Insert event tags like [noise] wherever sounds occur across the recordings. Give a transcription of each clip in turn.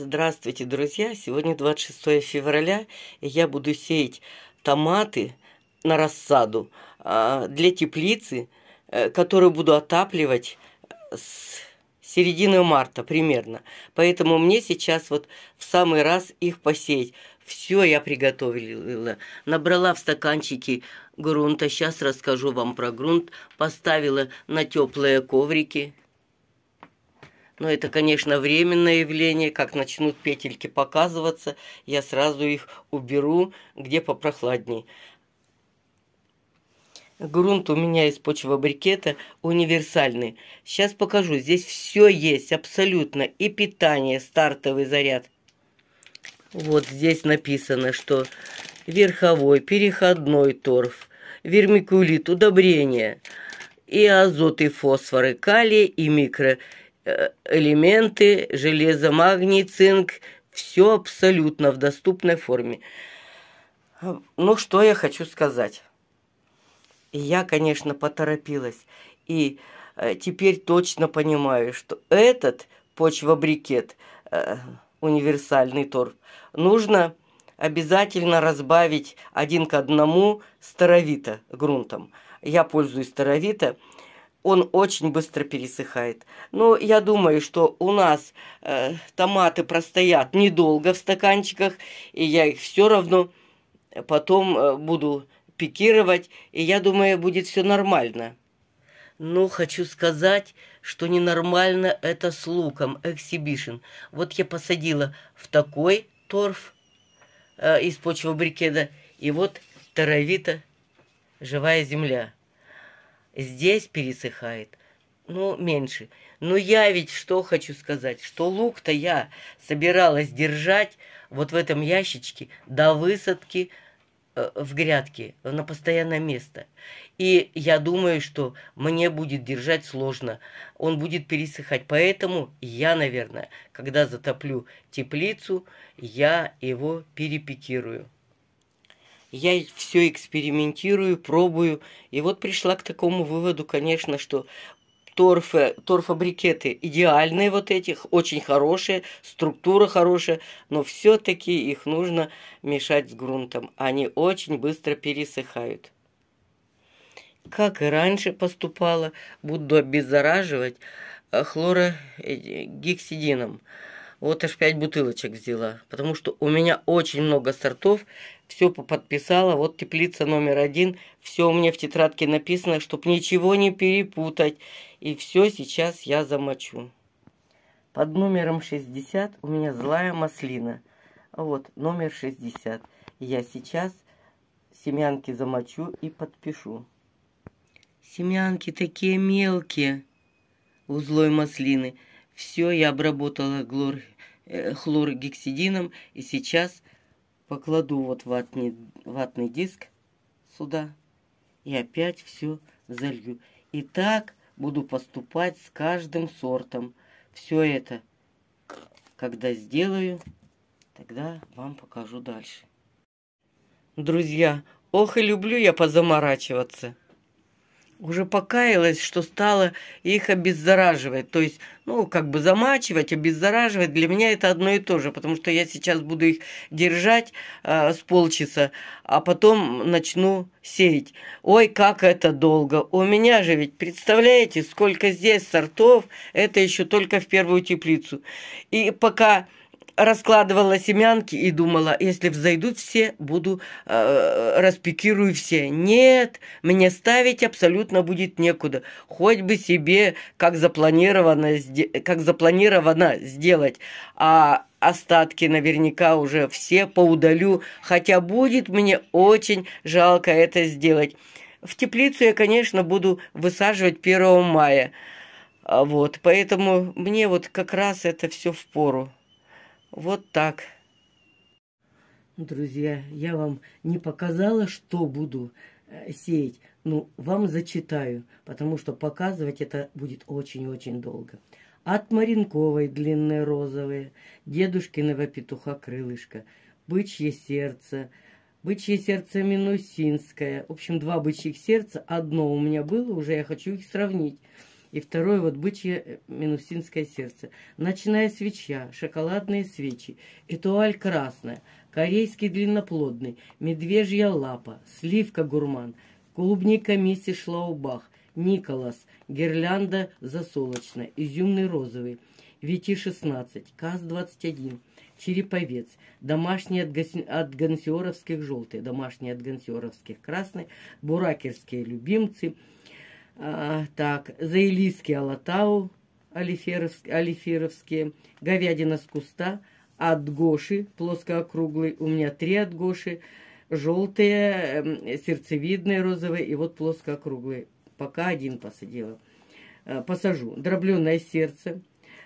Здравствуйте, друзья! Сегодня 26 февраля, и я буду сеять томаты на рассаду а, для теплицы, э, которую буду отапливать с середины марта примерно. Поэтому мне сейчас вот в самый раз их посеять. Все я приготовила. Набрала в стаканчики грунта. Сейчас расскажу вам про грунт. Поставила на теплые коврики. Но это, конечно, временное явление. Как начнут петельки показываться, я сразу их уберу, где попрохладней. Грунт у меня из почвобрикета универсальный. Сейчас покажу. Здесь все есть абсолютно. И питание, стартовый заряд. Вот здесь написано, что верховой, переходной торф, вермикулит, удобрения и азот, и фосфоры, калий и микро. Э, элементы, железо, магний, цинк, все абсолютно в доступной форме. Ну, что я хочу сказать. я, конечно, поторопилась. И э, теперь точно понимаю, что этот почвобрикет, э, универсальный торф, нужно обязательно разбавить один к одному старовита грунтом. Я пользуюсь старовита, он очень быстро пересыхает. Но я думаю, что у нас э, томаты простоят недолго в стаканчиках, и я их все равно э, потом э, буду пикировать, и я думаю, будет все нормально. Но хочу сказать, что ненормально это с луком, эксибишн. Вот я посадила в такой торф э, из почвы брикеда, и вот таровита живая земля здесь пересыхает, ну, меньше. Но я ведь что хочу сказать, что лук-то я собиралась держать вот в этом ящичке до высадки э, в грядке, на постоянное место. И я думаю, что мне будет держать сложно. Он будет пересыхать. Поэтому я, наверное, когда затоплю теплицу, я его перепикирую я все экспериментирую, пробую. И вот пришла к такому выводу, конечно, что торфы, торфобрикеты идеальные вот этих, очень хорошие, структура хорошая, но все-таки их нужно мешать с грунтом. Они очень быстро пересыхают. Как и раньше поступало, буду обеззараживать э, хлорогексидином. Э, вот аж 5 бутылочек взяла, потому что у меня очень много сортов, все подписала, вот теплица номер один, все у меня в тетрадке написано, чтобы ничего не перепутать, и все сейчас я замочу. Под номером 60 у меня злая маслина, вот номер 60, я сейчас семянки замочу и подпишу. Семянки такие мелкие у злой маслины – все я обработала глор, э, хлоргексидином, и сейчас покладу вот ватный, ватный диск сюда и опять все залью. И так буду поступать с каждым сортом. Все это, когда сделаю, тогда вам покажу дальше. Друзья, ох и люблю я позаморачиваться уже покаялась, что стала их обеззараживать. То есть, ну, как бы замачивать, обеззараживать, для меня это одно и то же, потому что я сейчас буду их держать э, с полчаса, а потом начну сеять. Ой, как это долго! У меня же ведь, представляете, сколько здесь сортов, это еще только в первую теплицу. И пока раскладывала семянки и думала, если взойдут все, буду э, распикирую все. Нет, мне ставить абсолютно будет некуда. Хоть бы себе, как запланировано, как запланировано сделать. А остатки наверняка уже все поудалю, хотя будет мне очень жалко это сделать. В теплицу я, конечно, буду высаживать 1 мая. Вот, поэтому мне вот как раз это все в пору. Вот так. Друзья, я вам не показала, что буду э, сеять, Ну, вам зачитаю, потому что показывать это будет очень-очень долго. От Маринковой длинные розовые, дедушкиного петуха крылышко, бычье сердце, бычье сердце минусинское. В общем, два бычьих сердца, одно у меня было, уже я хочу их сравнить. И второе вот бычье э, минусинское сердце. Ночная свеча, шоколадные свечи, этуаль красная, корейский длинноплодный, медвежья лапа, сливка гурман, клубника миссис Шлаубах, Николас, гирлянда засолочная, изюмный розовый, VT-16, КАЗ-21, череповец, домашний от, гас... от гансиоровских желтый, домашний от гансиоровских красный, буракерские любимцы – а, так, заилийский алатау, алиферовский, говядина с куста, от Гоши, плоскоокруглый, у меня три от Гоши, желтые, эм, сердцевидные, розовые и вот плоскоокруглые. Пока один посадила. Э, посажу. Дробленое сердце,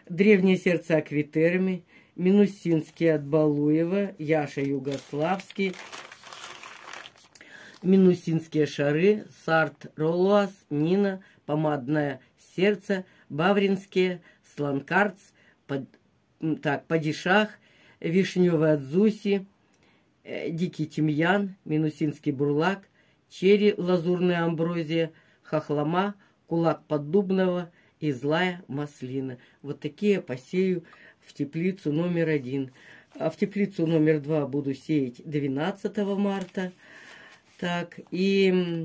древнее сердце аквитерами, Минусинский от Балуева, Яша Югославский, минусинские шары, сарт ролуас, нина, помадное сердце, бавринские, сланкарц, под, так, падишах, вишневая дзуси, э, дикий тимьян, минусинский бурлак, черри, лазурная амброзия, хохлома, кулак поддубного и злая маслина. Вот такие посею в теплицу номер один. А в теплицу номер два буду сеять 12 марта. Так, и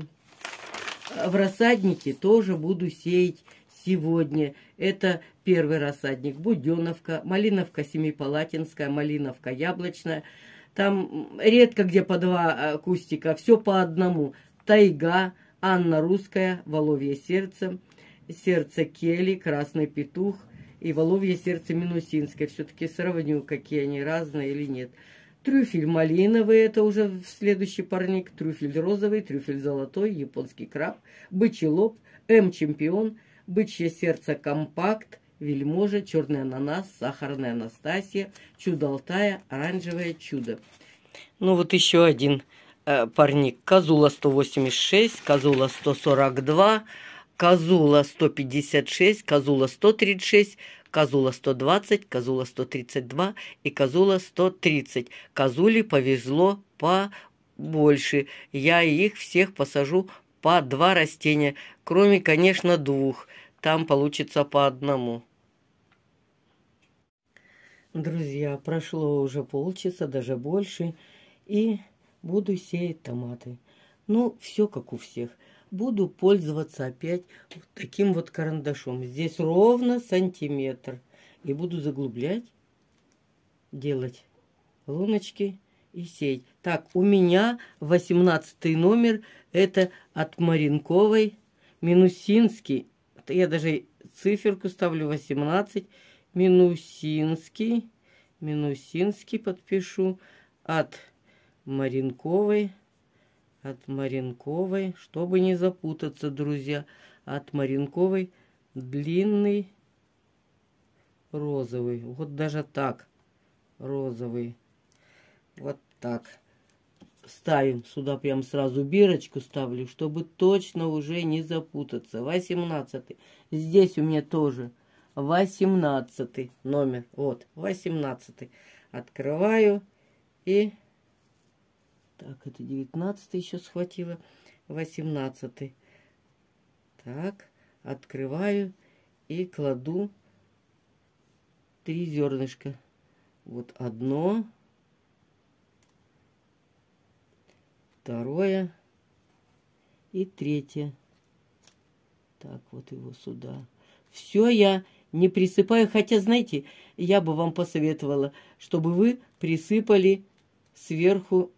в рассаднике тоже буду сеять сегодня. Это первый рассадник. Буденовка, малиновка семипалатинская, малиновка яблочная. Там редко где по два э, кустика, все по одному. Тайга, Анна Русская, Воловье сердце, сердце Кели, Красный петух и Воловье сердце Минусинское. Все-таки сравню, какие они разные или нет. Трюфель малиновый, это уже следующий парник. Трюфель розовый, трюфель золотой, японский краб, бычий лоб, М-чемпион, бычье сердце компакт, вельможа, черный ананас, сахарная Анастасия, чудо Алтая, оранжевое чудо. Ну вот еще один э, парник. Казула 186, Казула 142, Казула 156, Казула 136, Казула 120, Казула 132 и Казула 130. Казуле повезло побольше. Я их всех посажу по два растения, кроме, конечно, двух. Там получится по одному. Друзья, прошло уже полчаса, даже больше, и буду сеять томаты. Ну, все как у всех – буду пользоваться опять вот таким вот карандашом. Здесь ровно сантиметр. И буду заглублять, делать луночки и сеть. Так, у меня 18 номер. Это от Маринковой. Минусинский. Я даже циферку ставлю 18. Минусинский. Минусинский подпишу. От Маринковой от Маринковой, чтобы не запутаться, друзья, от Маринковой длинный розовый. Вот даже так розовый. Вот так. Ставим сюда прям сразу бирочку ставлю, чтобы точно уже не запутаться. Восемнадцатый. Здесь у меня тоже восемнадцатый номер. Вот, восемнадцатый Открываю и так, это 19 еще схватила. 18. -й. Так, открываю и кладу три зернышка. Вот одно, второе и третье. Так, вот его сюда. Все я не присыпаю, хотя, знаете, я бы вам посоветовала, чтобы вы присыпали сверху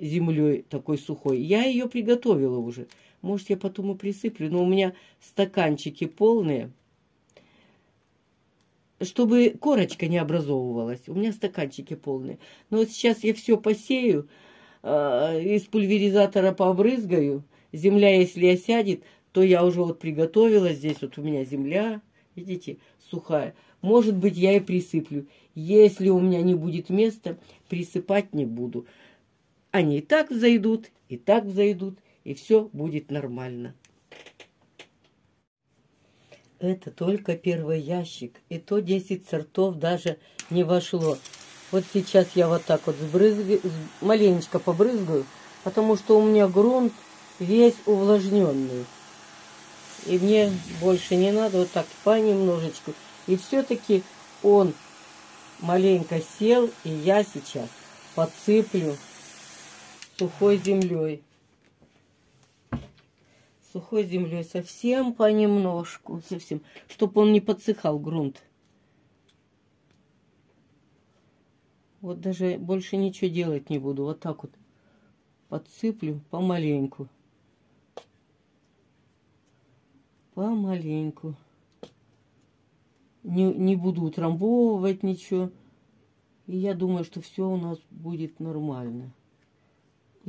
землей такой сухой. Я ее приготовила уже. Может, я потом и присыплю, но у меня стаканчики полные. Чтобы корочка не образовывалась. У меня стаканчики полные. Но вот сейчас я все посею, э, из пульверизатора пообрызгаю. Земля, если осядет, то я уже вот приготовила. Здесь вот у меня земля, видите, сухая. Может быть, я и присыплю. Если у меня не будет места, присыпать не буду. Они и так взойдут, и так взойдут, и все будет нормально. Это только первый ящик, и то 10 сортов даже не вошло. Вот сейчас я вот так вот сбрызгаю, маленечко побрызгаю, потому что у меня грунт весь увлажненный. И мне больше не надо вот так понемножечку. И все-таки он маленько сел, и я сейчас подсыплю сухой землей. Сухой землей совсем понемножку, совсем, чтобы он не подсыхал грунт. Вот даже больше ничего делать не буду. Вот так вот подсыплю помаленьку. Помаленьку. Не, не буду утрамбовывать ничего. И я думаю, что все у нас будет нормально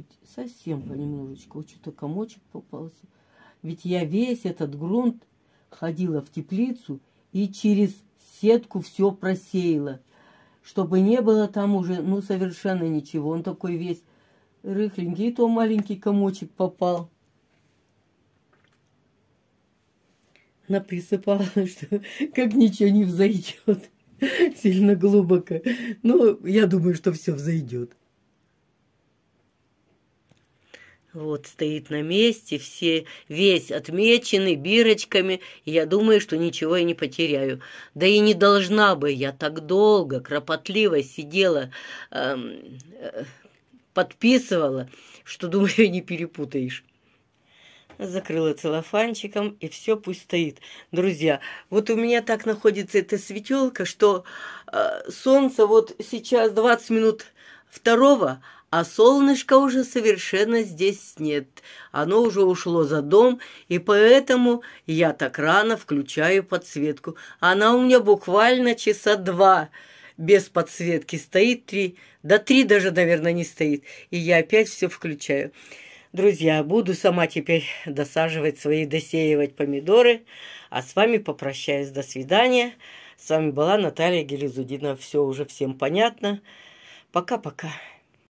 хоть совсем понемножечку. что-то комочек попался. Ведь я весь этот грунт ходила в теплицу и через сетку все просеяла, чтобы не было там уже, ну, совершенно ничего. Он такой весь рыхленький, и то маленький комочек попал. Она присыпала, [laughs] что как ничего не взойдет [laughs] сильно глубоко. Но ну, я думаю, что все взойдет. Вот стоит на месте, все весь отмечены бирочками, и я думаю, что ничего я не потеряю. Да и не должна бы я так долго, кропотливо сидела, э, э, подписывала, что, думаю, не перепутаешь закрыла целлофанчиком, и все пусть стоит. Друзья, вот у меня так находится эта светелка, что э, солнце вот сейчас 20 минут второго, а солнышка уже совершенно здесь нет. Оно уже ушло за дом, и поэтому я так рано включаю подсветку. Она у меня буквально часа два. Без подсветки стоит три, да три даже, наверное, не стоит. И я опять все включаю. Друзья, буду сама теперь досаживать свои, досеивать помидоры. А с вами попрощаюсь. До свидания. С вами была Наталья Гелизудина. Все уже всем понятно. Пока-пока.